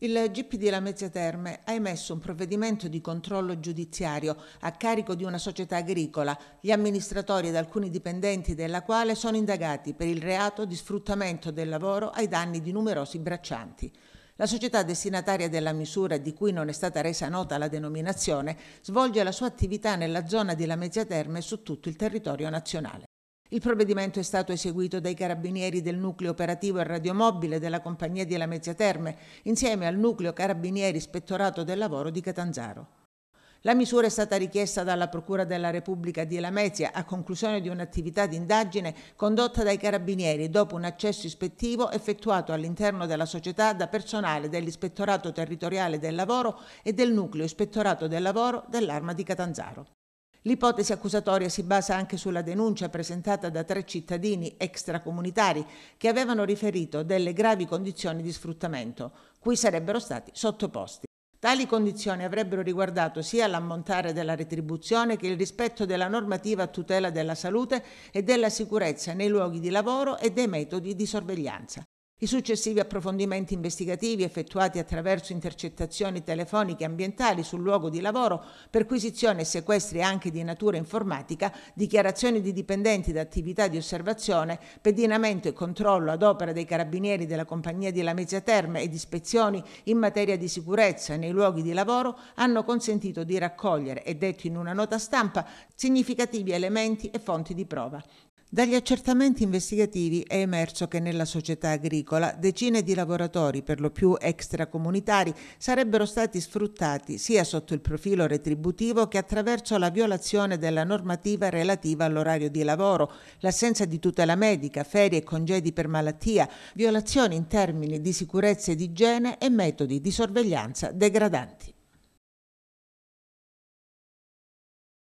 Il GP di Mezzia Terme ha emesso un provvedimento di controllo giudiziario a carico di una società agricola, gli amministratori ed alcuni dipendenti della quale sono indagati per il reato di sfruttamento del lavoro ai danni di numerosi braccianti. La società destinataria della misura, di cui non è stata resa nota la denominazione, svolge la sua attività nella zona di Lamezia Terme su tutto il territorio nazionale. Il provvedimento è stato eseguito dai carabinieri del nucleo operativo e radiomobile della compagnia di Lamezia Terme, insieme al nucleo carabinieri ispettorato del lavoro di Catanzaro. La misura è stata richiesta dalla Procura della Repubblica di Lamezia a conclusione di un'attività di indagine condotta dai carabinieri dopo un accesso ispettivo effettuato all'interno della società da personale dell'Ispettorato Territoriale del Lavoro e del Nucleo Ispettorato del Lavoro dell'Arma di Catanzaro. L'ipotesi accusatoria si basa anche sulla denuncia presentata da tre cittadini extracomunitari che avevano riferito delle gravi condizioni di sfruttamento cui sarebbero stati sottoposti. Tali condizioni avrebbero riguardato sia l'ammontare della retribuzione che il rispetto della normativa a tutela della salute e della sicurezza nei luoghi di lavoro e dei metodi di sorveglianza. I successivi approfondimenti investigativi effettuati attraverso intercettazioni telefoniche ambientali sul luogo di lavoro, perquisizioni e sequestri anche di natura informatica, dichiarazioni di dipendenti da attività di osservazione, pedinamento e controllo ad opera dei carabinieri della compagnia di Lamezia Terme ed ispezioni in materia di sicurezza nei luoghi di lavoro hanno consentito di raccogliere, è detto in una nota stampa, significativi elementi e fonti di prova. Dagli accertamenti investigativi è emerso che nella società agricola decine di lavoratori, per lo più extracomunitari, sarebbero stati sfruttati sia sotto il profilo retributivo che attraverso la violazione della normativa relativa all'orario di lavoro, l'assenza di tutela medica, ferie e congedi per malattia, violazioni in termini di sicurezza e di igiene e metodi di sorveglianza degradanti.